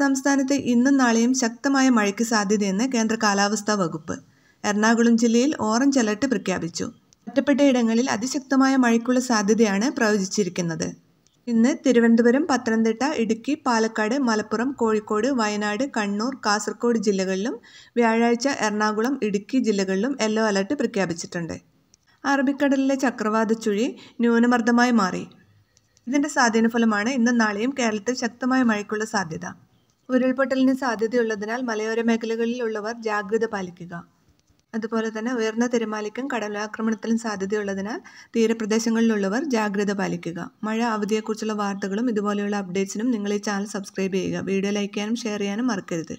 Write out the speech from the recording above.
സംസ്ഥാനത്ത് ഇന്നും നാളെയും ശക്തമായ മഴയ്ക്ക് സാധ്യതയെന്ന് കേന്ദ്ര കാലാവസ്ഥാ വകുപ്പ് എറണാകുളം ജില്ലയിൽ ഓറഞ്ച് അലർട്ട് പ്രഖ്യാപിച്ചു ഒറ്റപ്പെട്ട ഇടങ്ങളിൽ അതിശക്തമായ മഴയ്ക്കുള്ള സാധ്യതയാണ് പ്രവചിച്ചിരിക്കുന്നത് ഇന്ന് തിരുവനന്തപുരം പത്തനംതിട്ട ഇടുക്കി പാലക്കാട് മലപ്പുറം കോഴിക്കോട് വയനാട് കണ്ണൂർ കാസർഗോഡ് ജില്ലകളിലും വ്യാഴാഴ്ച എറണാകുളം ഇടുക്കി ജില്ലകളിലും യെല്ലോ അലർട്ട് പ്രഖ്യാപിച്ചിട്ടുണ്ട് അറബിക്കടലിലെ ചക്രവാത ചുഴി ന്യൂനമർദ്ദമായി മാറി ഇതിന്റെ സ്വാധീനഫലമാണ് ഇന്നും നാളെയും കേരളത്തിൽ ശക്തമായ മഴയ്ക്കുള്ള സാധ്യത ഉരുൾപൊട്ടലിന് സാധ്യതയുള്ളതിനാൽ മലയോര മേഖലകളിലുള്ളവർ ജാഗ്രത പാലിക്കുക അതുപോലെ തന്നെ ഉയർന്ന തിരമാലയ്ക്കും കടലാക്രമണത്തിനും സാധ്യതയുള്ളതിനാൽ തീരപ്രദേശങ്ങളിലുള്ളവർ ജാഗ്രത പാലിക്കുക മഴ അവധിയെക്കുറിച്ചുള്ള വാർത്തകളും ഇതുപോലെയുള്ള അപ്ഡേറ്റ്സിനും നിങ്ങൾ ഈ ചാനൽ സബ്സ്ക്രൈബ് ചെയ്യുക വീഡിയോ ലൈക്ക് ചെയ്യാനും ഷെയർ ചെയ്യാനും മറക്കരുത്